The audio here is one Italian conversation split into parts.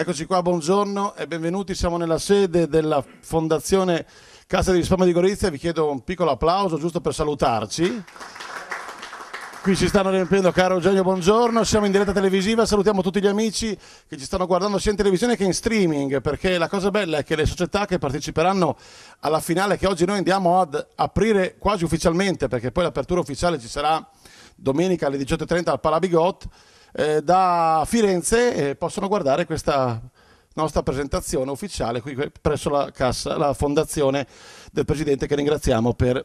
Eccoci qua, buongiorno e benvenuti. Siamo nella sede della Fondazione Casa di Risparmio di Gorizia. Vi chiedo un piccolo applauso giusto per salutarci. Qui ci stanno riempiendo, caro Eugenio, buongiorno. Siamo in diretta televisiva, salutiamo tutti gli amici che ci stanno guardando sia in televisione che in streaming, perché la cosa bella è che le società che parteciperanno alla finale che oggi noi andiamo ad aprire quasi ufficialmente, perché poi l'apertura ufficiale ci sarà domenica alle 18.30 al Palabigot eh, da Firenze eh, possono guardare questa nostra presentazione ufficiale qui presso la, cassa, la fondazione del Presidente che ringraziamo per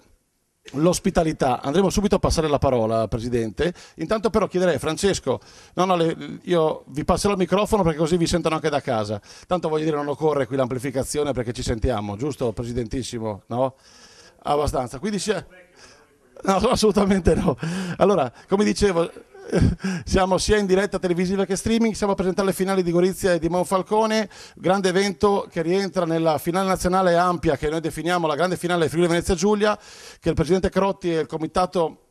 l'ospitalità. Andremo subito a passare la parola, Presidente. Intanto però chiederei, Francesco, no, no, le, io vi passerò il microfono perché così vi sentono anche da casa. Tanto voglio dire, non occorre qui l'amplificazione perché ci sentiamo, giusto, Presidentissimo? No? Abbastanza. Quindi, no, assolutamente no. Allora, come dicevo... siamo sia in diretta televisiva che streaming, siamo a presentare le finali di Gorizia e di Monfalcone, grande evento che rientra nella finale nazionale ampia che noi definiamo la grande finale Friuli Venezia Giulia, che il presidente Crotti e il comitato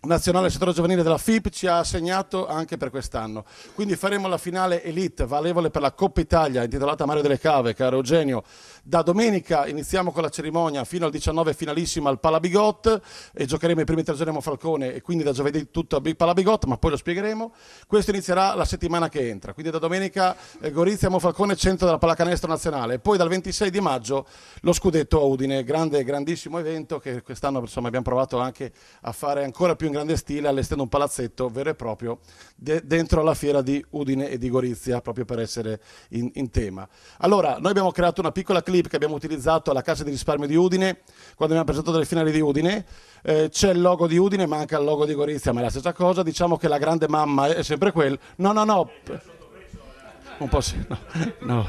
nazionale settore giovanile della FIP ci ha assegnato anche per quest'anno. Quindi faremo la finale elite valevole per la Coppa Italia intitolata Mario delle Cave, caro Eugenio. Da domenica iniziamo con la cerimonia fino al 19 finalissima al Palabigot e giocheremo i primi tre giorni a Falcone e quindi da giovedì tutto a Palabigot, ma poi lo spiegheremo. Questo inizierà la settimana che entra, quindi da domenica eh, Gorizia, Falcone centro della pallacanestro nazionale e poi dal 26 di maggio lo scudetto a Udine, grande grandissimo evento che quest'anno insomma, abbiamo provato anche a fare ancora più in grande stile allestendo un palazzetto vero e proprio de- dentro alla fiera di Udine e di Gorizia, proprio per essere in, in tema. Allora, noi abbiamo creato una piccola clip che abbiamo utilizzato alla Cassa di risparmio di Udine, quando abbiamo presentato le finali di Udine. Eh, c'è il logo di Udine, manca il logo di Gorizia, ma è la stessa cosa. Diciamo che la grande mamma è sempre quella. No, no, no. Un po' sì. no,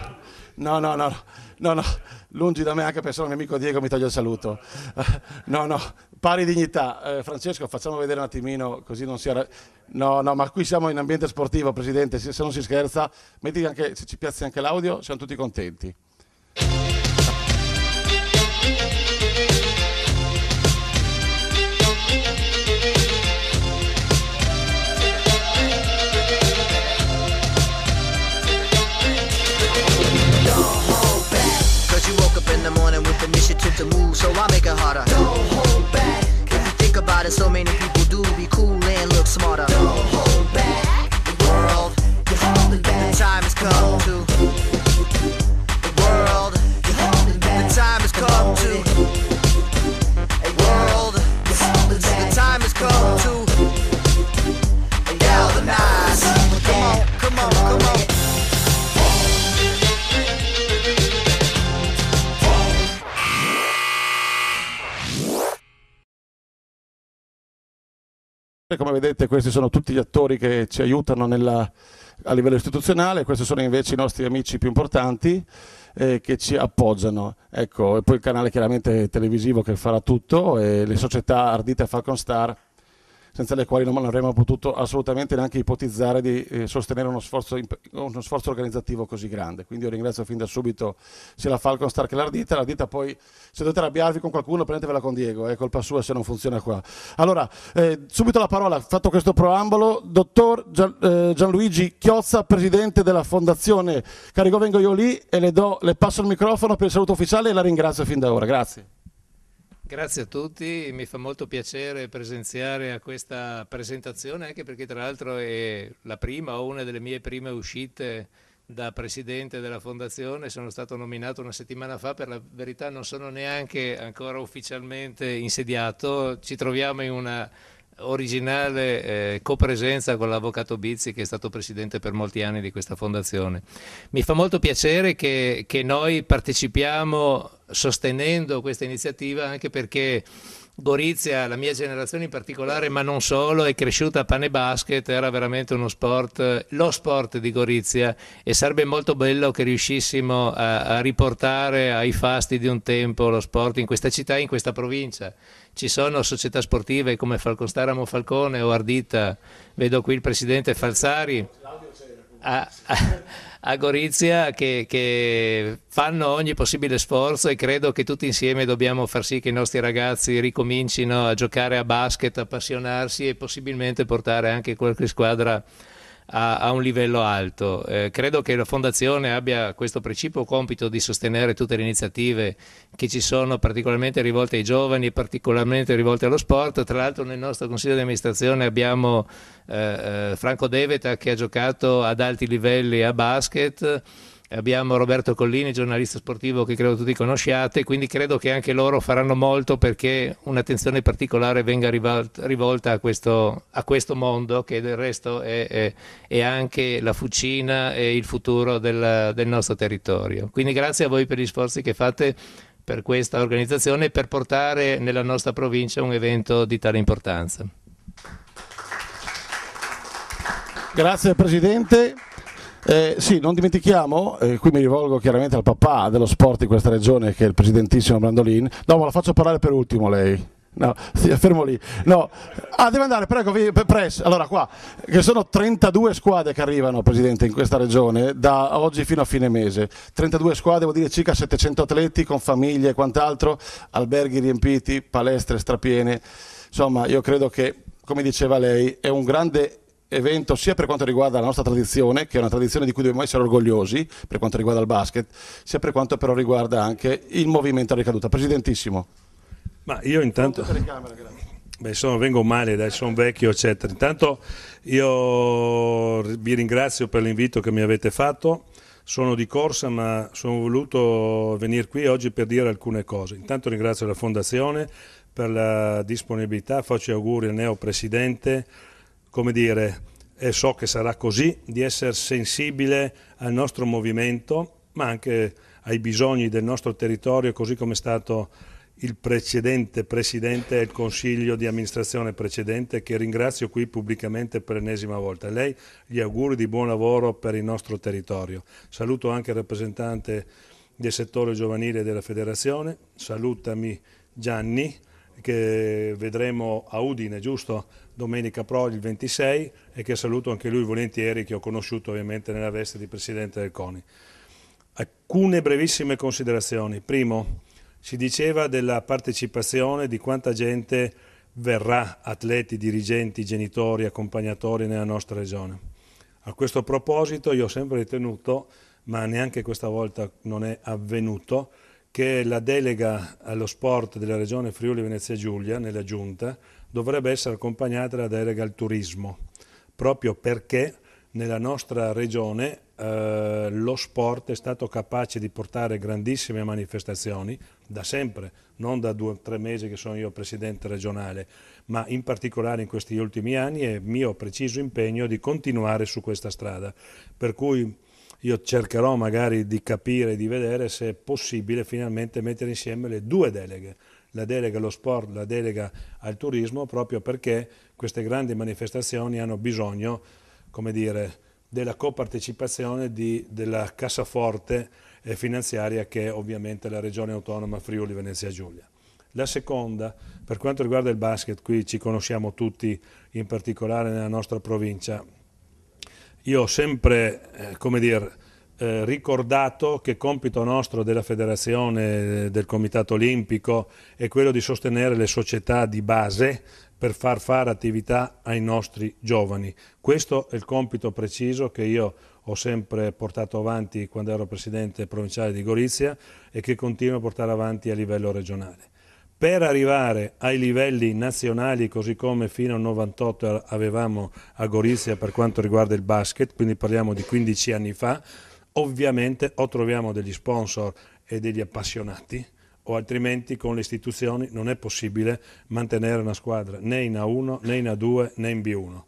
no, no. no. no. No, no, lungi da me anche perché sono un amico Diego, mi taglio il saluto. Eh, no, no, pari dignità. Eh, Francesco, facciamo vedere un attimino così non si... Arra- no, no, ma qui siamo in ambiente sportivo, Presidente, se, non si scherza, metti anche, se ci piazzi anche l'audio, siamo tutti contenti. so I make it harder. Don't hold back. If you think about it, so many people do be cool and look smarter. Come vedete questi sono tutti gli attori che ci aiutano nella, a livello istituzionale, questi sono invece i nostri amici più importanti eh, che ci appoggiano. Ecco, e poi il canale chiaramente televisivo che farà tutto e le società ardite a Falcon Star senza le quali non avremmo potuto assolutamente neanche ipotizzare di eh, sostenere uno sforzo, uno sforzo, organizzativo così grande. Quindi io ringrazio fin da subito sia la Falcon Star che l'Ardita. L'Ardita poi, se dovete arrabbiarvi con qualcuno, prendetevela con Diego, è colpa sua se non funziona qua. Allora, eh, subito la parola, fatto questo proambolo, dottor Gian, eh, Gianluigi Chiozza, presidente della Fondazione Carico Vengo Io Lì, e le, do, le passo il microfono per il saluto ufficiale e la ringrazio fin da ora. Grazie. Grazie a tutti, mi fa molto piacere presenziare a questa presentazione anche perché tra l'altro è la prima o una delle mie prime uscite da presidente della fondazione, sono stato nominato una settimana fa, per la verità non sono neanche ancora ufficialmente insediato, ci troviamo in una originale eh, copresenza con l'avvocato Bizzi che è stato presidente per molti anni di questa fondazione. Mi fa molto piacere che, che noi partecipiamo sostenendo questa iniziativa anche perché Gorizia, la mia generazione in particolare, ma non solo, è cresciuta a pane basket, era veramente uno sport, lo sport di Gorizia e sarebbe molto bello che riuscissimo a, a riportare ai fasti di un tempo lo sport in questa città e in questa provincia. Ci sono società sportive come Falconstaramo Falcone o Ardita, vedo qui il presidente Falzari. A, ah, a, ah, a Gorizia che, che, fanno ogni possibile sforzo e credo che tutti insieme dobbiamo far sì che i nostri ragazzi ricomincino a giocare a basket, appassionarsi e possibilmente portare anche qualche squadra a, a un livello alto. Eh, credo che la Fondazione abbia questo principio compito di sostenere tutte le iniziative che ci sono particolarmente rivolte ai giovani e particolarmente rivolte allo sport. Tra l'altro nel nostro Consiglio di amministrazione abbiamo eh, eh Franco Deveta che ha giocato ad alti livelli a basket abbiamo Roberto Collini, giornalista sportivo che credo tutti conosciate, quindi credo che anche loro faranno molto perché un'attenzione particolare venga rivolta a questo, a questo mondo che del resto è, è, è, anche la fucina e il futuro del, del nostro territorio. Quindi grazie a voi per gli sforzi che fate per questa organizzazione e per portare nella nostra provincia un evento di tale importanza. Grazie Presidente. Eh, sì, non dimentichiamo, eh, qui mi rivolgo chiaramente al papà dello sport di questa regione che è il presidentissimo Brandolin, no ma la faccio parlare per ultimo lei. No, fermo lì. No. Ah, deve andare, prego, press. Allora qua, che sono 32 squadre che arrivano, Presidente, in questa regione da oggi fino a fine mese. 32 squadre vuol dire circa 700 atleti con famiglie e quant'altro, alberghi riempiti, palestre strapiene. Insomma, io credo che, come diceva lei, è un grande evento sia per quanto riguarda la nostra tradizione, che è una tradizione di cui dobbiamo essere orgogliosi per quanto riguarda il basket, sia per quanto però riguarda anche il movimento a ricaduta. Presidentissimo. Ma io intanto... Beh, sono, vengo male, dai, sono vecchio, eccetera. Intanto io vi ringrazio per l'invito che mi avete fatto. Sono di corsa, ma sono voluto venire qui oggi per dire alcune cose. Intanto ringrazio la Fondazione per la disponibilità, faccio gli auguri al neo Presidente come dire, e so che sarà così, di essere sensibile al nostro movimento, ma anche ai bisogni del nostro territorio, così come è stato il precedente presidente e il consiglio di amministrazione precedente, che ringrazio qui pubblicamente per l'ennesima volta. lei gli auguri di buon lavoro per il nostro territorio. Saluto anche il rappresentante del settore giovanile della federazione, salutami Gianni, che vedremo a Udine, giusto? domenica pro il 26 e che saluto anche lui volentieri, che ho conosciuto ovviamente nella veste di Presidente del CONI. Alcune brevissime considerazioni. Primo, si diceva della partecipazione di quanta gente verrà, atleti, dirigenti, genitori, accompagnatori nella nostra regione. A questo proposito io ho sempre ritenuto, ma neanche questa volta non è avvenuto, che la delega allo sport della regione Friuli Venezia Giulia, nella giunta, dovrebbe essere accompagnata da delega al turismo, proprio perché nella nostra regione eh, lo sport è stato capace di portare grandissime manifestazioni, da sempre, non da due o tre mesi che sono io presidente regionale, ma in particolare in questi ultimi anni è mio preciso impegno di continuare su questa strada, per cui io cercherò magari di capire, e di vedere se è possibile finalmente mettere insieme le due deleghe, la delega allo sport, la delega al turismo, proprio perché queste grandi manifestazioni hanno bisogno, come dire, della copartecipazione di, della cassaforte eh, finanziaria che è ovviamente la regione autonoma Friuli Venezia Giulia. La seconda, per quanto riguarda il basket, qui ci conosciamo tutti, in particolare nella nostra provincia, io ho sempre, eh, come dire, eh, ricordato che compito nostro della federazione, eh, del comitato olimpico, è quello di sostenere le società di base per far fare attività ai nostri giovani. Questo è il compito preciso che io ho sempre portato avanti quando ero presidente provinciale di Gorizia e che continuo a portare avanti a livello regionale. Per arrivare ai livelli nazionali, così come fino al 98 avevamo a Gorizia per quanto riguarda il basket, quindi parliamo di 15 anni fa, Ovviamente o troviamo degli sponsor e degli appassionati o altrimenti con le istituzioni non è possibile mantenere una squadra né in A1 né in A2 né in B1.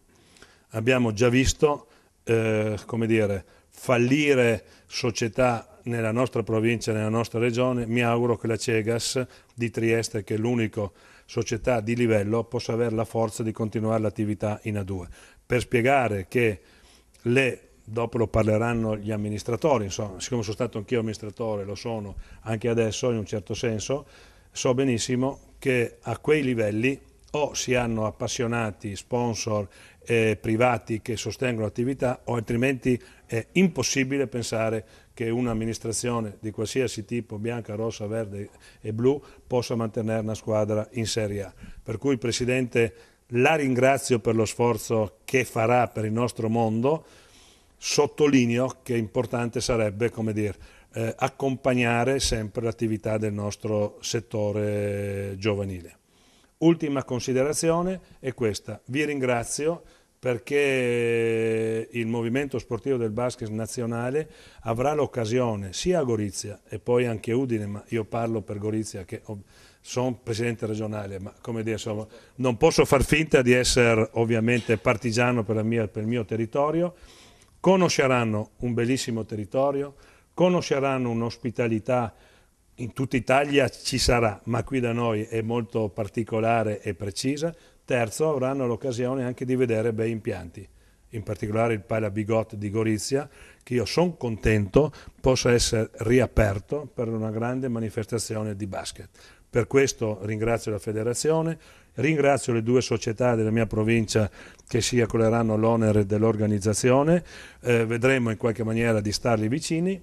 Abbiamo già visto eh, come dire, fallire società nella nostra provincia, nella nostra regione, mi auguro che la Cegas di Trieste, che è l'unica società di livello, possa avere la forza di continuare l'attività in A2. Per spiegare che le dopo lo parleranno gli amministratori, insomma, siccome sono stato anch'io amministratore, lo sono anche adesso in un certo senso, so benissimo che a quei livelli o si hanno appassionati, sponsor eh, privati che sostengono attività o altrimenti è impossibile pensare che un'amministrazione di qualsiasi tipo, bianca, rossa, verde e blu, possa mantenere una squadra in Serie A. Per cui Presidente la ringrazio per lo sforzo che farà per il nostro mondo, sottolineo che importante sarebbe dire, eh, accompagnare sempre l'attività del nostro settore giovanile. Ultima considerazione è questa, vi ringrazio perché il movimento sportivo del basket nazionale avrà l'occasione sia a Gorizia e poi anche Udine, ma io parlo per Gorizia che sono presidente regionale, ma come dire, insomma, non posso far finta di essere ovviamente partigiano per, mia, per il mio territorio, conosceranno un bellissimo territorio, conosceranno un'ospitalità in tutta Italia ci sarà, ma qui da noi è molto particolare e precisa. Terzo, avranno l'occasione anche di vedere bei impianti, in particolare il Pala Bigot di Gorizia, che io sono contento possa essere riaperto per una grande manifestazione di basket. Per questo ringrazio la federazione, Ringrazio le due società della mia provincia che si accoleranno l'onere dell'organizzazione, eh, vedremo in qualche maniera di starli vicini.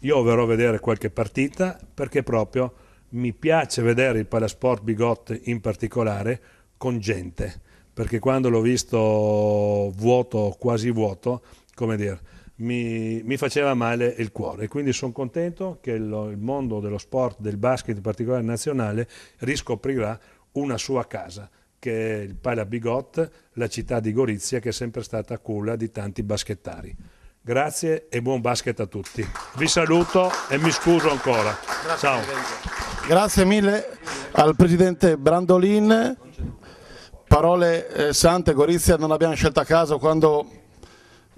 Io verrò a vedere qualche partita perché proprio mi piace vedere il Palasport Bigot in particolare con gente, perché quando l'ho visto vuoto, quasi vuoto, come dire, mi, mi, faceva male il cuore. Quindi sono contento che lo, il mondo dello sport, del basket in particolare nazionale, riscoprirà una sua casa, che è il Bigot, la città di Gorizia, che è sempre stata culla di tanti baschettari. Grazie e buon basket a tutti. Vi saluto e mi scuso ancora. Grazie, Ciao. Grazie mille al presidente Brandolin. Parole eh, sante, Gorizia non abbiamo scelto a caso quando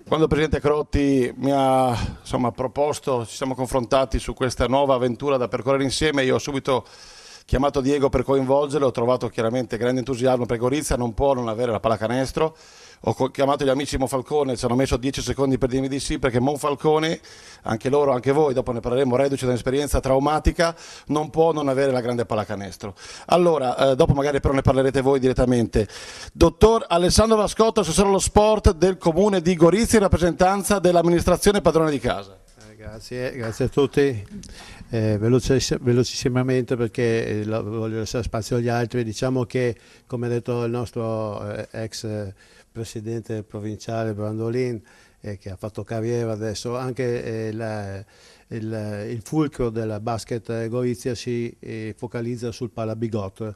quando il Presidente Crotti mi ha insomma, proposto, ci siamo confrontati su questa nuova avventura da percorrere insieme, io ho subito chiamato Diego per coinvolgerlo, ho trovato chiaramente grande entusiasmo perché Gorizia non può non avere la pallacanestro. Ho chiamato gli amici Monfalcone, ci hanno messo 10 secondi per dirmi di sì perché Monfalcone, anche loro, anche voi, dopo ne parleremo, reduce da un'esperienza traumatica, non può non avere la grande pallacanestro. Allora, eh, dopo magari però ne parlerete voi direttamente. Dottor Alessandro Vascotto, assessore allo sport del comune di Gorizia in rappresentanza dell'amministrazione padrona di casa. Eh, grazie, grazie a tutti eh, velocissimamente perché eh, lo, voglio lasciare spazio agli altri, diciamo che come ha detto il nostro eh, ex eh, presidente provinciale Brandolin eh, che ha fatto carriera adesso, anche eh, la, il, il, fulcro della basket Gorizia si focalizza sul palabigot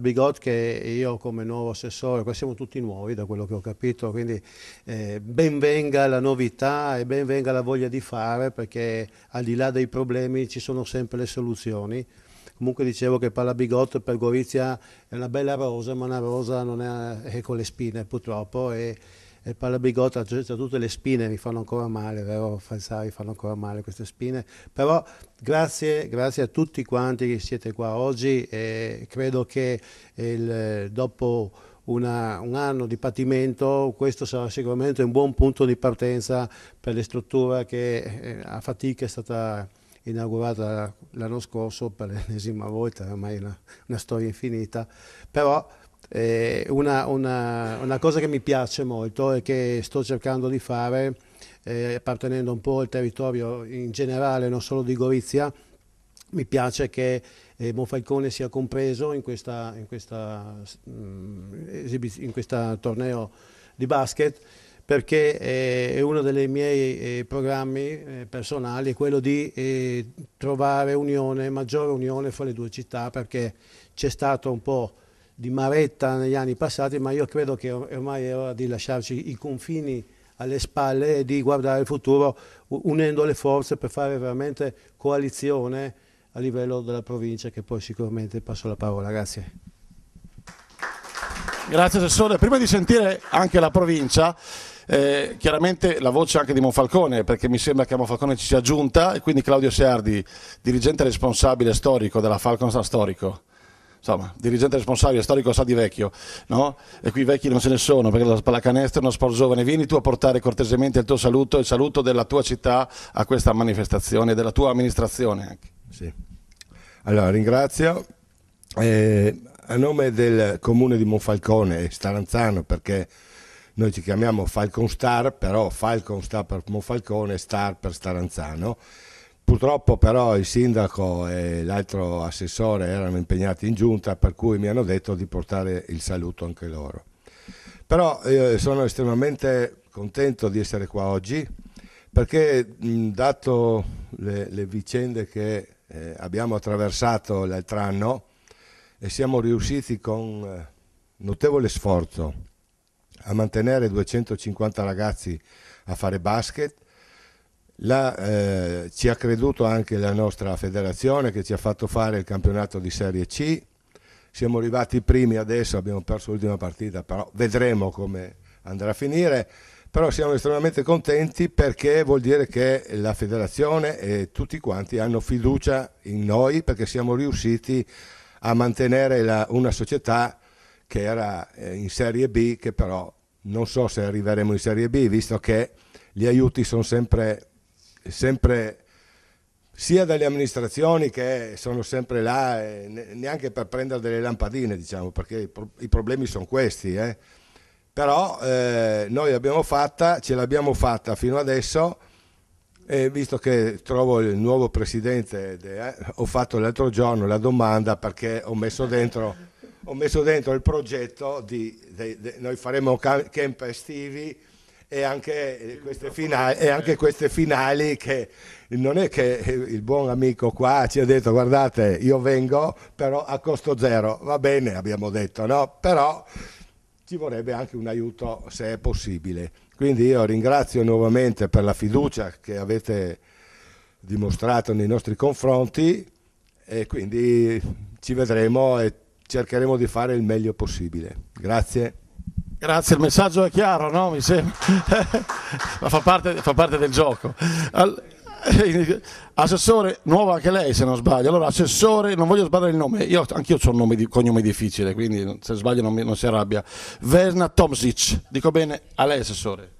Bigot che io come nuovo assessore, qua siamo tutti nuovi da quello che ho capito, quindi eh, ben venga la novità e ben venga la voglia di fare perché al di là dei problemi ci sono sempre le soluzioni. Comunque dicevo che Bigot per Gorizia è una bella rosa, ma una rosa non è, è con le spine purtroppo. E, il palabigotta ha cioè, cioè, tutte le spine, mi fanno ancora male, vero Falsari, fanno ancora male queste spine, però grazie, grazie a tutti quanti che siete qua oggi e credo che il, dopo una, un anno di patimento, questo sarà sicuramente un buon punto di partenza per le strutture che eh, a fatica è stata inaugurata l'anno scorso per l'ennesima volta, ormai è una, una storia infinita, però eh, una, una, una, cosa che mi piace molto e che sto cercando di fare, eh, appartenendo un po' al territorio in generale, non solo di Gorizia, mi piace che eh, Monfalcone sia compreso in questa, in, questa, mm, in questa torneo di basket perché eh, è uno dei miei eh, programmi eh, personali è quello di trovare unione, maggiore unione fra le due città perché c'è stato un po' di maretta negli anni passati, ma io credo che ormai è ora di lasciarci i confini alle spalle e di guardare il futuro unendo le forze per fare veramente coalizione a livello della provincia che poi sicuramente passo la parola. Grazie. Grazie Assessore. Prima di sentire anche la provincia, eh, chiaramente la voce anche di Monfalcone, perché mi sembra che a Monfalcone ci sia giunta, e quindi Claudio Seardi, dirigente responsabile storico della Falcon Star Storico insomma, dirigente responsabile, storico sa di vecchio, no? E qui vecchi non ce ne sono, perché la pallacanestro è uno sport giovane. Vieni tu a portare cortesemente il tuo saluto il saluto della tua città a questa manifestazione, della tua amministrazione anche. Sì. Allora, ringrazio. Eh, a nome del comune di Monfalcone e Staranzano, perché noi ci chiamiamo Falcon Star, però Falcon Star per Monfalcone, Star per Staranzano, Purtroppo però il sindaco e l'altro assessore erano impegnati in giunta per cui mi hanno detto di portare il saluto anche loro. Però eh, sono estremamente contento di essere qua oggi perché mh, dato le, le, vicende che eh, abbiamo attraversato l'altro anno e siamo riusciti con eh, notevole sforzo a mantenere 250 ragazzi a fare basket, la, eh, ci ha creduto anche la nostra federazione che ci ha fatto fare il campionato di Serie C. Siamo arrivati primi adesso, abbiamo perso l'ultima partita, però vedremo come andrà a finire. Però siamo estremamente contenti perché vuol dire che la federazione e tutti quanti hanno fiducia in noi perché siamo riusciti a mantenere la, una società che era eh, in Serie B, che però non so se arriveremo in Serie B, visto che gli aiuti sono sempre sempre sia dalle amministrazioni che sono sempre là, neanche per prendere delle lampadine, diciamo, perché i, problemi sono questi. Eh. Però eh, noi l'abbiamo fatta, ce l'abbiamo fatta fino adesso e visto che trovo il nuovo presidente, eh, ho fatto l'altro giorno la domanda perché ho messo dentro, ho messo dentro il progetto di, de, de, noi faremo camp estivi e anche, eh, finali, e anche, queste finali, che non è che eh, il buon amico qua ci ha detto guardate io vengo però a costo zero, va bene abbiamo detto no, però ci vorrebbe anche un aiuto se è possibile. Quindi io ringrazio nuovamente per la fiducia che avete dimostrato nei nostri confronti e quindi ci vedremo e cercheremo di fare il meglio possibile. Grazie. Grazie, il messaggio è chiaro, no? Mi sembra. Ma fa parte, fa parte, del gioco. All... Eh, assessore, nuova anche lei se non sbaglio. Allora, assessore, non voglio sbagliare il nome, io, anch'io ho un nome di, cognome difficile, quindi se sbaglio non, mi, non si arrabbia. Verna Tomsic, dico bene a lei assessore.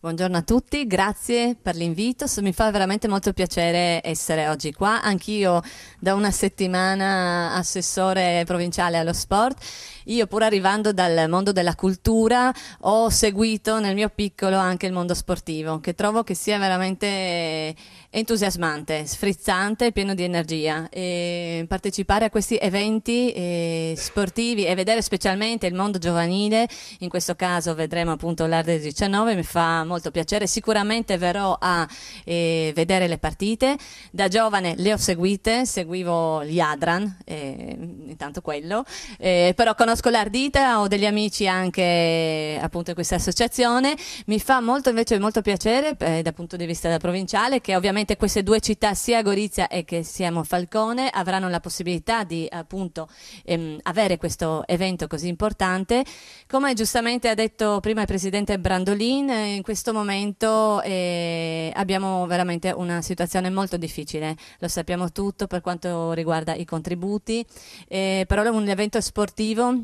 Buongiorno a tutti, grazie per l'invito, mi fa veramente molto piacere essere oggi qua, anch'io da una settimana assessore provinciale allo sport io pur arrivando dal mondo della cultura ho seguito nel mio piccolo anche il mondo sportivo, che trovo che sia veramente entusiasmante, sfrizzante, pieno di energia. E partecipare a questi eventi eh, sportivi e vedere specialmente il mondo giovanile, in questo caso vedremo appunto l'Arde 19, mi fa molto piacere. Sicuramente verrò a eh, vedere le partite. Da giovane le ho seguite, seguivo gli Adran, eh, intanto quello, eh, però conosco conosco l'Ardita, ho degli amici anche appunto in questa associazione, mi fa molto invece molto piacere eh, dal punto di vista provinciale che ovviamente queste due città sia Gorizia e che siamo Falcone avranno la possibilità di appunto ehm, avere questo evento così importante. Come giustamente ha detto prima il Presidente Brandolin, eh, in questo momento eh, abbiamo veramente una situazione molto difficile, lo sappiamo tutto per quanto riguarda i contributi, eh, però è un evento sportivo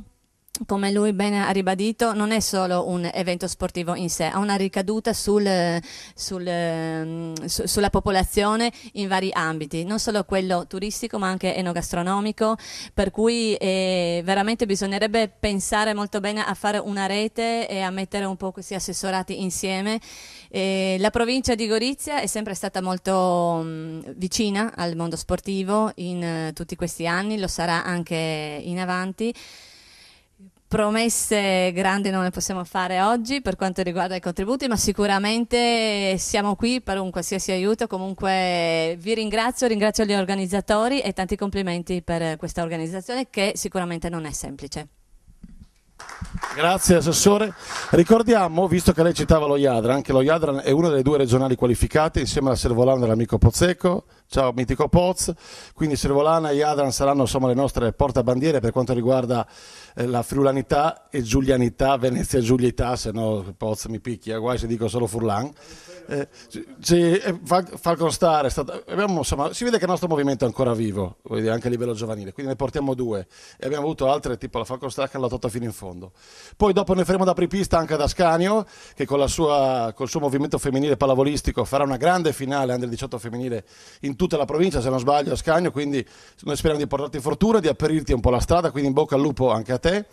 come lui ben ha ribadito, non è solo un evento sportivo in sé, ha una ricaduta sul, sul, ehm, su, sulla popolazione in vari ambiti, non solo quello turistico ma anche enogastronomico, per cui eh, veramente bisognerebbe pensare molto bene a fare una rete e a mettere un po' questi assessorati insieme. Eh, la provincia di Gorizia è sempre stata molto mh, mm, vicina al mondo sportivo in uh, tutti questi anni, lo sarà anche in avanti. Promesse grandi non le possiamo fare oggi per quanto riguarda i contributi, ma sicuramente siamo qui per un qualsiasi aiuto. Comunque vi ringrazio, ringrazio gli organizzatori e tanti complimenti per questa organizzazione che sicuramente non è semplice. Grazie Assessore. Ricordiamo, visto che lei citava lo Iadran, anche lo Iadran è una delle due regionali qualificate insieme alla Servolana dell'amico Pozzecco. Ciao Mitico Poz. Quindi Servolana e Iadran saranno insomma, le nostre portabandiere per quanto riguarda eh, la friulanità e giulianità, Venezia Giulietà, se no Poz mi picchia, guai se dico solo Furlan eh, ci, eh, fa, fa costare. Stata, abbiamo, insomma, si vede che il nostro movimento è ancora vivo, dire, anche a livello giovanile, quindi ne portiamo due e abbiamo avuto altre tipo la Falcon Star che l'ha tolta fino in fondo. Poi dopo ne faremo da apripista anche ad Ascanio che con sua, col suo movimento femminile pallavolistico farà una grande finale under 18 femminile in tutta la provincia, se non sbaglio, Ascanio, quindi noi speriamo di portarti fortuna, di aprirti un po' la strada, quindi in bocca al lupo anche a te.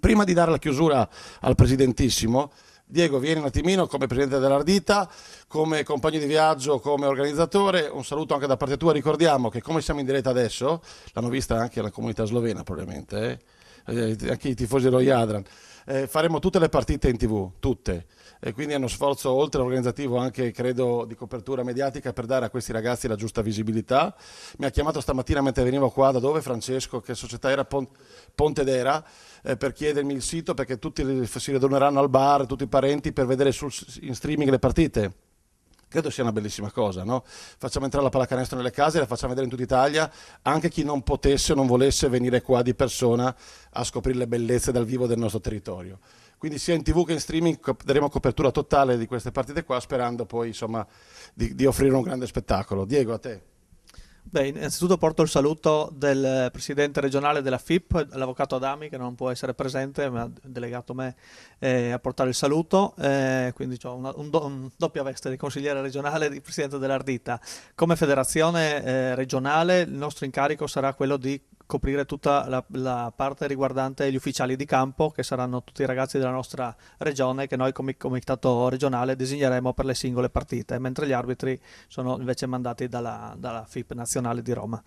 Prima di dare la chiusura al Presidentissimo, Diego, vieni un attimino come presidente dell'Ardita, come compagno di viaggio, come organizzatore. Un saluto anche da parte tua. Ricordiamo che come siamo in diretta adesso, l'hanno vista anche la comunità slovena probabilmente, eh? Eh, anche i tifosi dello Jadran, eh, faremo tutte le partite in tv, tutte e quindi è uno sforzo oltre organizzativo anche credo di copertura mediatica per dare a questi ragazzi la giusta visibilità. Mi ha chiamato stamattina mentre venivo qua da dove Francesco, che società era Pont- Pontedera, eh, per chiedermi il sito perché tutti si ritorneranno al bar, tutti i parenti per vedere sul, in streaming le partite. Credo sia una bellissima cosa, no? Facciamo entrare la pallacanestro nelle case, la facciamo vedere in tutta Italia, anche chi non potesse o non volesse venire qua di persona a scoprire le bellezze dal vivo del nostro territorio quindi sia in tv che in streaming daremo copertura totale di queste partite qua sperando poi insomma, di, di, offrire un grande spettacolo. Diego a te. Beh, innanzitutto porto il saluto del presidente regionale della FIP, l'avvocato Adami, che non può essere presente, ma ha delegato me eh, a portare il saluto, eh, quindi ho una un do, un doppia veste di consigliere regionale e di presidente dell'Ardita. Come federazione eh, regionale il nostro incarico sarà quello di coprire tutta la, la, parte riguardante gli ufficiali di campo, che saranno tutti i ragazzi della nostra regione, che noi come comitato regionale designeremo per le singole partite, mentre gli arbitri sono invece mandati dalla, dalla FIP nazionale di Roma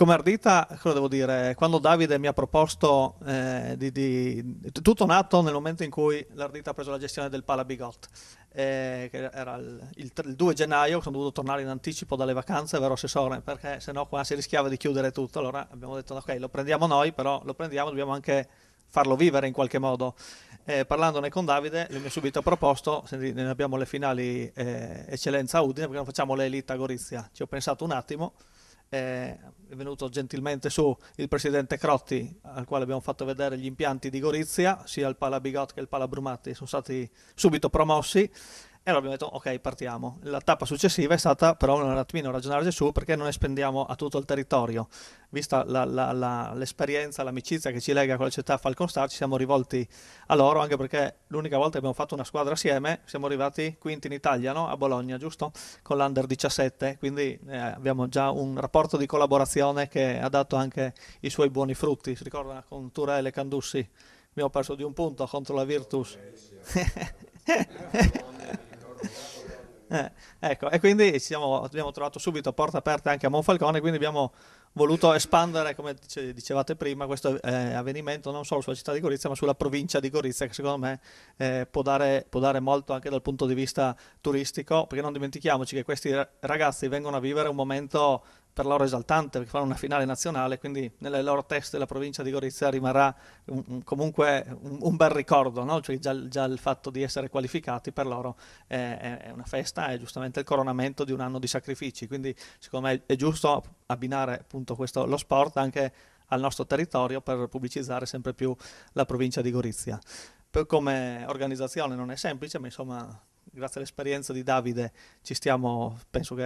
come Ardita, cosa devo dire, quando Davide mi ha proposto eh, di, di, Tutto nato nel momento in cui l'Ardita ha preso la gestione del Palabigot, eh, che era il, il, il 2 gennaio, sono dovuto tornare in anticipo dalle vacanze, vero Assessore, perché sennò qua si rischiava di chiudere tutto, allora abbiamo detto ok, lo prendiamo noi, però lo prendiamo, dobbiamo anche farlo vivere in qualche modo. Eh, parlandone con Davide, lui mi ha subito proposto, ne abbiamo le finali eh, Eccellenza Udine, perché non facciamo elite a Gorizia. Ci ho pensato un attimo, eh, è venuto gentilmente su il presidente Crotti, al quale abbiamo fatto vedere gli impianti di Gorizia, sia il Pala Bigot che il Pala Brumatti sono stati subito promossi e allora abbiamo detto, ok, partiamo. La tappa successiva è stata però un attimino ragionare su perché non espendiamo a tutto il territorio. Vista la, la, la, l'esperienza, l'amicizia che ci lega con la città Falcon Star, ci siamo rivolti a loro, anche perché l'unica volta che abbiamo fatto una squadra assieme siamo arrivati quinti in Italia, no? a Bologna, giusto? Con l'Under 17, quindi eh, abbiamo già un rapporto di collaborazione che ha dato anche i suoi buoni frutti. Si ricorda con Turele Candussi? Abbiamo perso di un punto contro la Virtus. Oh, Eh, ecco, e quindi siamo, abbiamo trovato subito porte aperte anche a Monfalcone, quindi abbiamo voluto espandere, come dicevate prima, questo eh, avvenimento non solo sulla città di Gorizia, ma sulla provincia di Gorizia, che secondo me eh, può, dare, può, dare, molto anche dal punto di vista turistico, perché non dimentichiamoci che questi ragazzi vengono a vivere un momento per loro esaltante perché fanno una finale nazionale, quindi nelle loro teste la provincia di Gorizia rimarrà un, un, comunque un, un, bel ricordo, no? cioè già, già, il fatto di essere qualificati per loro è, è, una festa, è giustamente il coronamento di un anno di sacrifici, quindi secondo me è giusto abbinare appunto questo, lo sport anche al nostro territorio per pubblicizzare sempre più la provincia di Gorizia. Per come organizzazione non è semplice, ma insomma grazie all'esperienza di Davide ci stiamo, penso che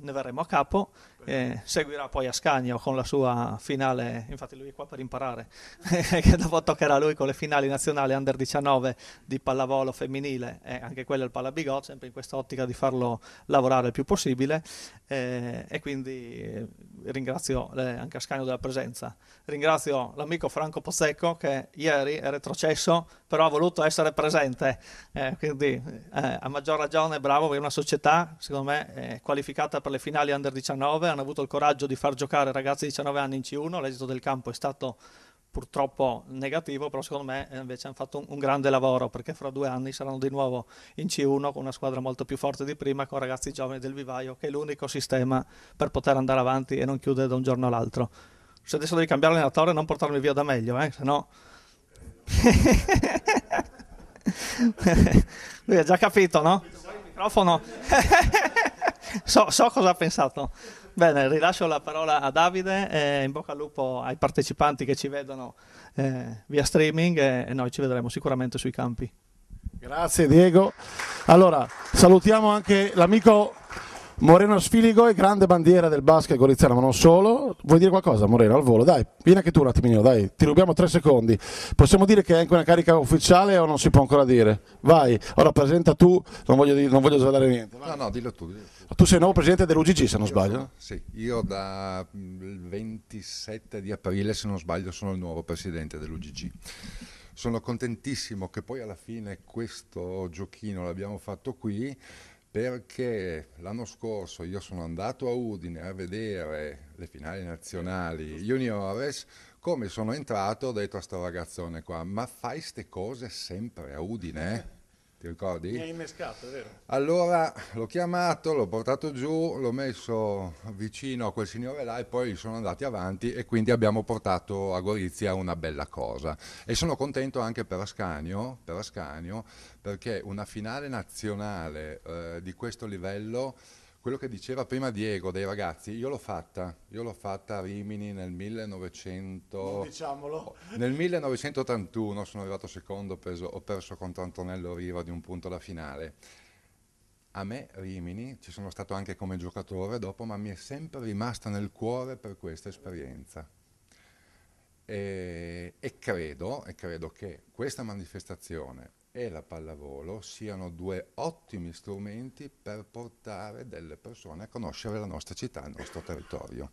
ne verremo a capo, eh, seguirà poi Ascagno con la sua finale, infatti lui è qua per imparare, che dopo toccherà lui con le finali nazionali under 19 di pallavolo femminile e anche quelle al Pallabigot, sempre in questa ottica di farlo lavorare il più possibile eh, e quindi eh, ringrazio eh, anche Ascagno della presenza. Ringrazio l'amico Franco Pozzecco che ieri è retrocesso però ha voluto essere presente, eh, quindi eh, maggior ragione, bravo, perché una società, secondo me, è eh, qualificata per le finali under 19, hanno avuto il coraggio di far giocare ragazzi di 19 anni in C1, l'esito del campo è stato purtroppo negativo, però secondo me eh, invece hanno fatto un, un, grande lavoro perché fra due anni saranno di nuovo in C1 con una squadra molto più forte di prima, con ragazzi giovani del vivaio, che è l'unico sistema per poter andare avanti e non chiudere da un giorno all'altro. Se adesso devi cambiare allenatore non portarmi via da meglio, eh? se no... Lui ha già capito, no? Il microfono. so, so cosa ha pensato. Bene, rilascio la parola a Davide e eh, in bocca al lupo ai partecipanti che ci vedono eh, via streaming e, eh, e noi ci vedremo sicuramente sui campi. Grazie Diego. Allora, salutiamo anche l'amico Moreno Sfiligo è grande bandiera del basket goliziano, ma non solo. Vuoi dire qualcosa, Moreno, al volo? Dai, vieni anche tu un attimino, dai, ti rubiamo tre secondi. Possiamo dire che è anche una carica ufficiale o non si può ancora dire? Vai, ora presenta tu, non voglio, non voglio svelare niente. Vai. No, no, dillo tu. Dillo tu. sei il nuovo presidente dell'UGG, se non sbaglio. Io, sì, io da mm, il 27 di aprile, se non sbaglio, sono il nuovo presidente dell'UGG sono contentissimo che poi alla fine questo giochino l'abbiamo fatto qui perché l'anno scorso io sono andato a Udine a vedere le finali nazionali juniores, come sono entrato ho detto a sto ragazzone qua, ma fai ste cose sempre a Udine? Eh? ti ricordi? Mi hai innescato, vero. Allora l'ho chiamato, l'ho portato giù, l'ho messo vicino a quel signore là e poi sono andati avanti e quindi abbiamo portato a Gorizia una bella cosa. E sono contento anche per Ascanio, per Ascanio perché una finale nazionale eh, di questo livello quello che diceva prima Diego dei ragazzi, io l'ho fatta, io l'ho fatta a Rimini nel 1900... Diciamolo. Nel 1981 sono arrivato secondo, ho, preso, ho perso contro Antonello Riva di un punto alla finale. A me Rimini, ci sono stato anche come giocatore dopo, ma mi è sempre rimasta nel cuore per questa esperienza. E, credo, e credo che questa manifestazione e la pallavolo siano due ottimi strumenti per portare delle persone a conoscere la nostra città, il nostro territorio.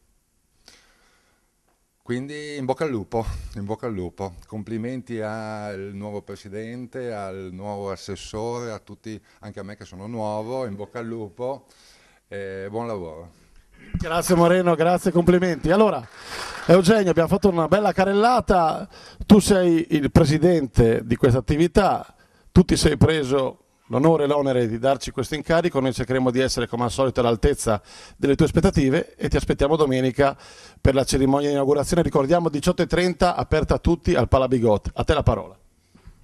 Quindi in bocca al lupo, in bocca al lupo. Complimenti al nuovo presidente, al nuovo assessore, a tutti, anche a me che sono nuovo, in bocca al lupo e buon lavoro. Grazie Moreno, grazie, complimenti. Allora, Eugenio, abbiamo fatto una bella carellata, tu sei il presidente di questa attività, tu ti sei preso l'onore e l'onere di darci questo incarico, noi cercheremo di essere come al solito all'altezza delle tue aspettative e ti aspettiamo domenica per la cerimonia di inaugurazione, ricordiamo 18.30, aperta a tutti al Palabigot. A te la parola.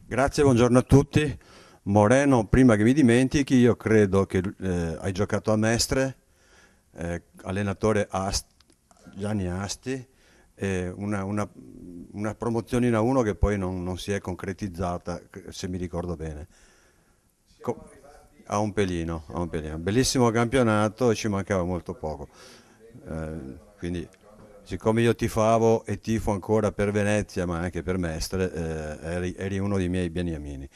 Grazie, buongiorno a tutti. Moreno, prima che mi dimentichi, io credo che eh, hai giocato a Mestre eh, allenatore Ast, Gianni Asti, eh, una, una, una, promozione in A1 che poi non, non, si è concretizzata, se mi ricordo bene. Co a un pelino, a un pelino. Bellissimo campionato e ci mancava molto poco. Eh, quindi, siccome io tifavo e tifo ancora per Venezia, ma anche per Mestre, eh, eri, eri uno dei miei beniamini.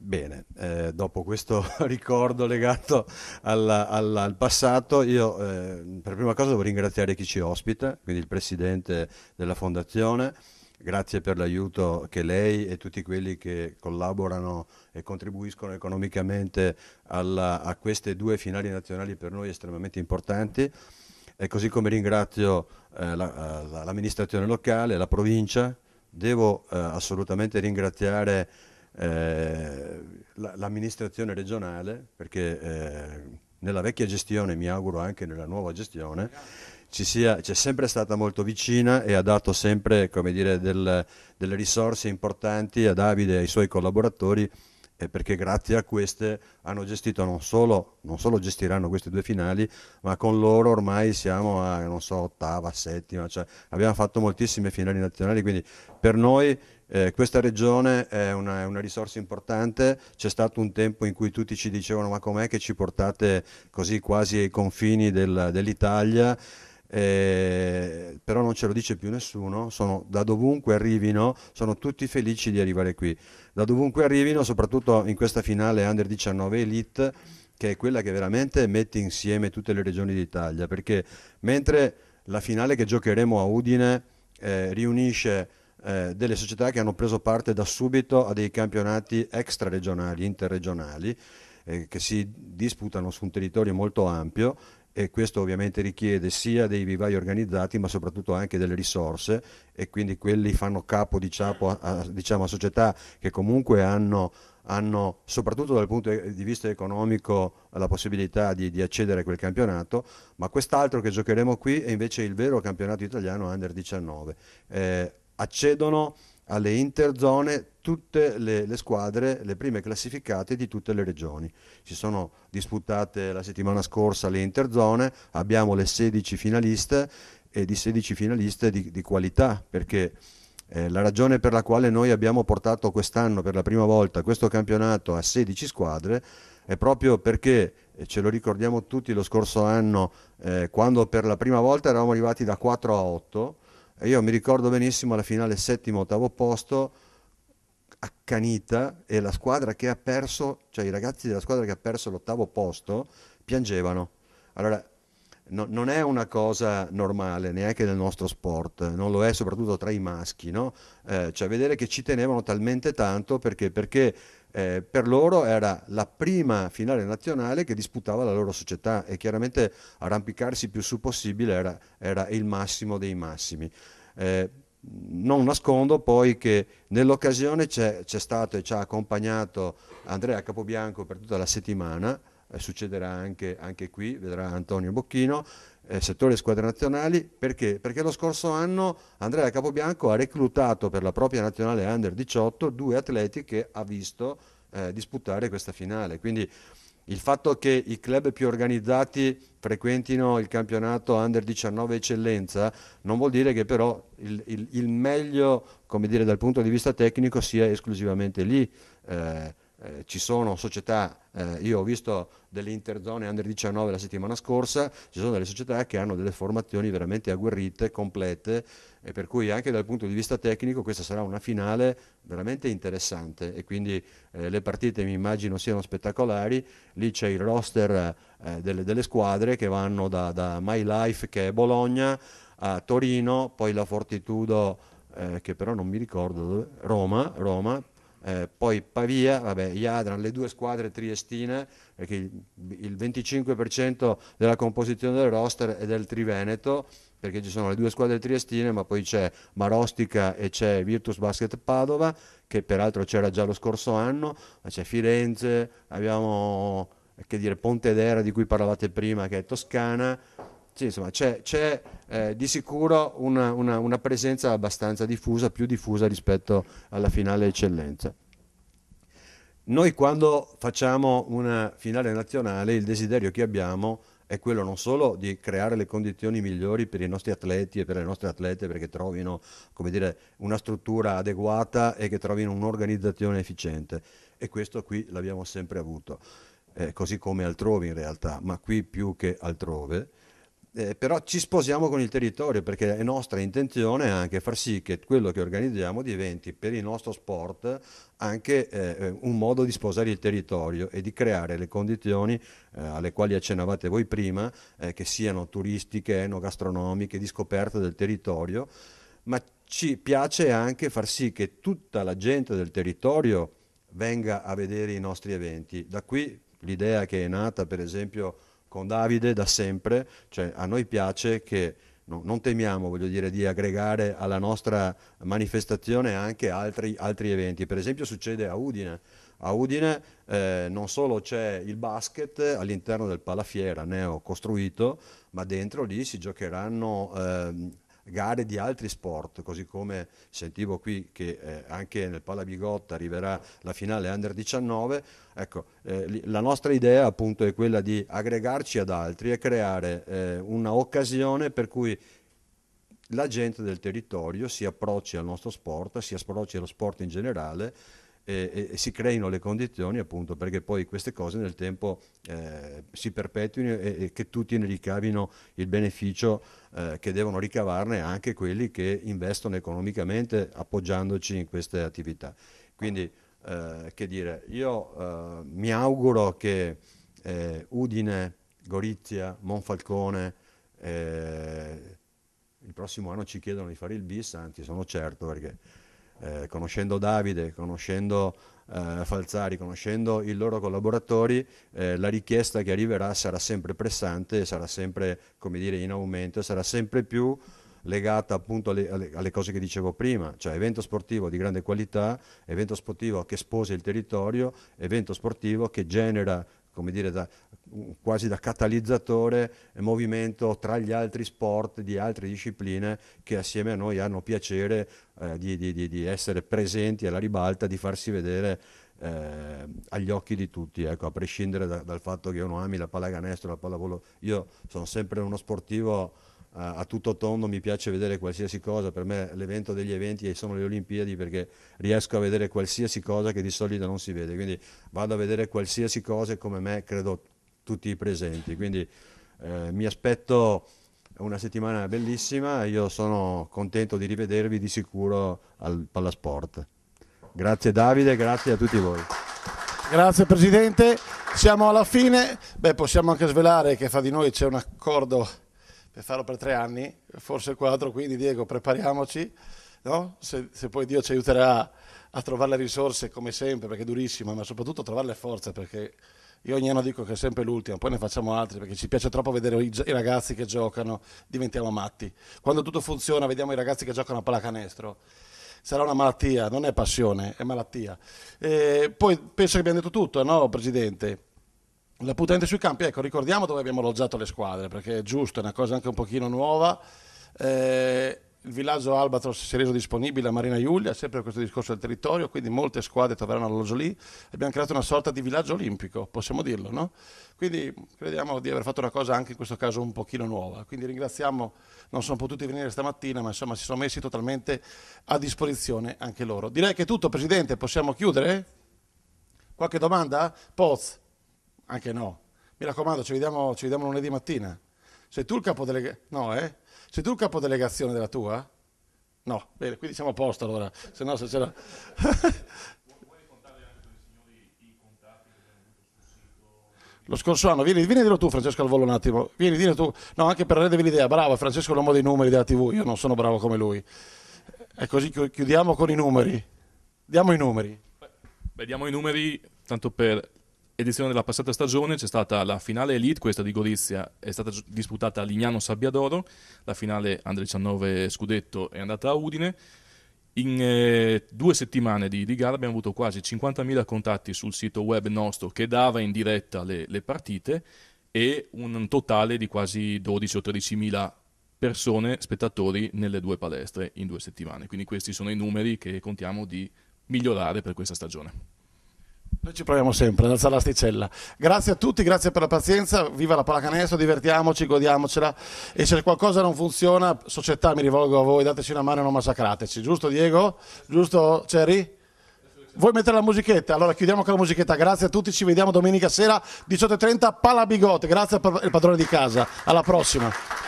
Bene, eh, dopo questo ricordo legato alla, alla, al passato, io eh, per prima cosa devo ringraziare chi ci ospita, quindi il presidente della fondazione, grazie per l'aiuto che lei e tutti quelli che collaborano e contribuiscono economicamente alla, a queste due finali nazionali per noi estremamente importanti. E così come ringrazio eh, la, l'amministrazione locale, la provincia, devo eh, assolutamente ringraziare eh, l'amministrazione regionale, perché eh, nella vecchia gestione, mi auguro anche nella nuova gestione, ci sia, c'è sempre stata molto vicina e ha dato sempre dire, del, delle risorse importanti a Davide e ai suoi collaboratori eh, perché grazie a queste hanno gestito non solo, non solo, gestiranno queste due finali, ma con loro ormai siamo a non so, ottava, settima, cioè abbiamo fatto moltissime finali nazionali, quindi per noi eh, questa regione è una, è una risorsa importante, c'è stato un tempo in cui tutti ci dicevano ma com'è che ci portate così quasi ai confini del, dell'Italia, eh, però non ce lo dice più nessuno, sono, da dovunque arrivino sono tutti felici di arrivare qui, da dovunque arrivino soprattutto in questa finale Under 19 Elite che è quella che veramente mette insieme tutte le regioni d'Italia, perché mentre la finale che giocheremo a Udine eh, riunisce eh, delle società che hanno preso parte da subito a dei campionati extraregionali, interregionali, eh, che si disputano su un territorio molto ampio e questo ovviamente richiede sia dei vivai organizzati ma soprattutto anche delle risorse e quindi quelli fanno capo diciamo, a, diciamo, a società che comunque hanno, hanno, soprattutto dal punto di vista economico la possibilità di, di, accedere a quel campionato ma quest'altro che giocheremo qui è invece il vero campionato italiano under 19 eh, accedono alle interzone tutte le, le, squadre, le prime classificate di tutte le regioni. Si sono disputate la settimana scorsa le interzone, abbiamo le 16 finaliste e di 16 finaliste di, di qualità, perché eh, la ragione per la quale noi abbiamo portato quest'anno per la prima volta questo campionato a 16 squadre è proprio perché, ce lo ricordiamo tutti lo scorso anno, eh, quando per la prima volta eravamo arrivati da 4 a 8, e io mi ricordo benissimo la finale settimo, ottavo posto, accanita, e la squadra che ha perso, cioè i ragazzi della squadra che ha perso l'ottavo posto, piangevano. Allora, no, non è una cosa normale neanche nel nostro sport, non lo è soprattutto tra i maschi, no? eh, cioè vedere che ci tenevano talmente tanto perché, perché eh, per loro era la prima finale nazionale che disputava la loro società e chiaramente arrampicarsi più su possibile era, era il massimo dei massimi. Eh, non nascondo poi che nell'occasione c'è, stato e ci ha accompagnato Andrea Capobianco per tutta la settimana, eh, succederà anche, anche qui, vedrà Antonio Bocchino, eh, settore squadre nazionali, perché? Perché lo scorso anno Andrea Capobianco ha reclutato per la propria nazionale under 18 due atleti che ha visto eh, disputare questa finale. Quindi il fatto che i club più organizzati frequentino il campionato under 19 eccellenza non vuol dire che però il, il, il meglio, come dire, dal punto di vista tecnico sia esclusivamente lì. Eh, eh, ci sono società, eh, io ho visto delle interzone under 19 la settimana scorsa, ci sono delle società che hanno delle formazioni veramente agguerrite, complete, e per cui anche dal punto di vista tecnico questa sarà una finale veramente interessante e quindi eh, le partite mi immagino siano spettacolari, lì c'è il roster eh, delle, delle, squadre che vanno da, da My Life che è Bologna a Torino, poi la Fortitudo eh, che però non mi ricordo, Roma, Roma, eh, poi Pavia, vabbè, Iadran, le due squadre triestine, perché il 25% della composizione del roster è del Triveneto, perché ci sono le due squadre triestine, ma poi c'è Marostica e c'è Virtus Basket Padova, che peraltro c'era già lo scorso anno, ma c'è Firenze, abbiamo che dire, Pontedera di cui parlavate prima, che è Toscana, sì, insomma, c'è, c'è eh, di sicuro una, una, una, presenza abbastanza diffusa, più diffusa rispetto alla finale eccellenza. Noi quando facciamo una finale nazionale il desiderio che abbiamo è quello non solo di creare le condizioni migliori per i nostri atleti e per le nostre atlete perché trovino dire, una struttura adeguata e che trovino un'organizzazione efficiente e questo qui l'abbiamo sempre avuto, eh, così come altrove in realtà, ma qui più che altrove eh, però ci sposiamo con il territorio perché è nostra intenzione anche far sì che quello che organizziamo diventi per il nostro sport anche eh, un modo di sposare il territorio e di creare le condizioni eh, alle quali accennavate voi prima, eh, che siano turistiche, enogastronomiche, di scoperta del territorio, ma ci piace anche far sì che tutta la gente del territorio venga a vedere i nostri eventi. Da qui l'idea che è nata per esempio con Davide da sempre, cioè a noi piace che no, non temiamo voglio dire, di aggregare alla nostra manifestazione anche altri, altri eventi. Per esempio succede a Udine. A Udine eh, non solo c'è il basket all'interno del palafiera neo costruito, ma dentro lì si giocheranno eh, gare di altri sport, così come sentivo qui che eh, anche nel Palabigotta arriverà la finale Under 19, ecco, eh, la nostra idea appunto è quella di aggregarci ad altri e creare eh, un'occasione per cui la gente del territorio si approcci al nostro sport, si approcci allo sport in generale e, e, si creino le condizioni appunto perché poi queste cose nel tempo eh, si perpetuino e, e, che tutti ne ricavino il beneficio eh, che devono ricavarne anche quelli che investono economicamente appoggiandoci in queste attività. Quindi eh, che dire, io eh, mi auguro che eh, Udine, Gorizia, Monfalcone eh, il prossimo anno ci chiedono di fare il bis, anzi sono certo perché eh, conoscendo Davide, conoscendo eh, Falzari, conoscendo i loro collaboratori, eh, la richiesta che arriverà sarà sempre pressante, sarà sempre dire, in aumento, sarà sempre più legata appunto alle, alle, alle, cose che dicevo prima, cioè evento sportivo di grande qualità, evento sportivo che sposa il territorio, evento sportivo che genera come dire, da, quasi da catalizzatore e movimento tra gli altri sport di altre discipline che assieme a noi hanno piacere eh, di, di, di, essere presenti alla ribalta, di farsi vedere eh, agli occhi di tutti, ecco, a prescindere da, dal fatto che uno ami la pallacanestro, la pallavolo. Io sono sempre uno sportivo eh, a tutto tondo mi piace vedere qualsiasi cosa, per me l'evento degli eventi sono le Olimpiadi perché riesco a vedere qualsiasi cosa che di solito non si vede, quindi vado a vedere qualsiasi cosa e come me credo tutti i presenti. Quindi eh, mi aspetto una settimana bellissima io sono contento di rivedervi di sicuro al Palasport. Grazie Davide, grazie a tutti voi. Grazie Presidente, siamo alla fine, Beh, possiamo anche svelare che fra di noi c'è un accordo per farlo per tre anni, forse quattro, quindi Diego prepariamoci, no? se, se poi Dio ci aiuterà a trovare le risorse come sempre perché è durissimo, ma soprattutto a trovare le forze perché io ogni anno dico che è sempre l'ultimo, poi ne facciamo altri perché ci piace troppo vedere i, ragazzi che giocano, diventiamo matti. Quando tutto funziona, vediamo i ragazzi che giocano a pallacanestro sarà una malattia, non è passione, è malattia. E poi penso che abbiamo detto tutto, no, Presidente? L'appuntamento sui campi, ecco, ricordiamo dove abbiamo alloggiato le squadre, perché è giusto, è una cosa anche un pochino nuova. Eh, il villaggio Albatros si è reso disponibile a Marina Giulia, sempre questo discorso del territorio, quindi molte squadre troveranno alloggio lì. Abbiamo creato una sorta di villaggio olimpico, possiamo dirlo, no? Quindi crediamo di aver fatto una cosa anche in questo caso un pochino nuova. Quindi ringraziamo, non sono potuti venire stamattina, ma insomma si sono messi totalmente a disposizione anche loro. Direi che è tutto, Presidente, possiamo chiudere? Qualche domanda? Poz? Anche no. Mi raccomando, ci vediamo, ci vediamo lunedì mattina. Sei tu il capo delle... No, eh? Sei tu il capodelegazione della tua? No, bene, quindi siamo a posto allora, se no se c'era... lo scorso anno. Vieni, vieni dillo tu, Francesco al volo un attimo. Vieni, dillo tu. No, anche per rendervi l'idea. Bravo, Francesco è l'uomo dei numeri della TV. Io non sono bravo come lui. E così chiudiamo con i numeri. Diamo i numeri. Beh, diamo i numeri tanto per edizione della passata stagione c'è stata la finale Elite, questa di Gorizia è stata disputata a Lignano Sabbiadoro, la finale Under 19 Scudetto è andata a Udine. In eh, due settimane di, di, gara abbiamo avuto quasi 50.000 contatti sul sito web nostro che dava in diretta le, le partite e un totale di quasi 12 o 13.000 persone, spettatori nelle due palestre in due settimane. Quindi questi sono i numeri che contiamo di migliorare per questa stagione. Noi ci proviamo sempre ad alzare l'asticella. Grazie a tutti, grazie per la pazienza, viva la pallacanestro, divertiamoci, godiamocela e se qualcosa non funziona, società mi rivolgo a voi, dateci una mano e non massacrateci, giusto Diego? Giusto Cerri? Vuoi mettere la musichetta? Allora chiudiamo con la musichetta, grazie a tutti, ci vediamo domenica sera 18.30 Palla Bigotte, grazie al padrone di casa, alla prossima.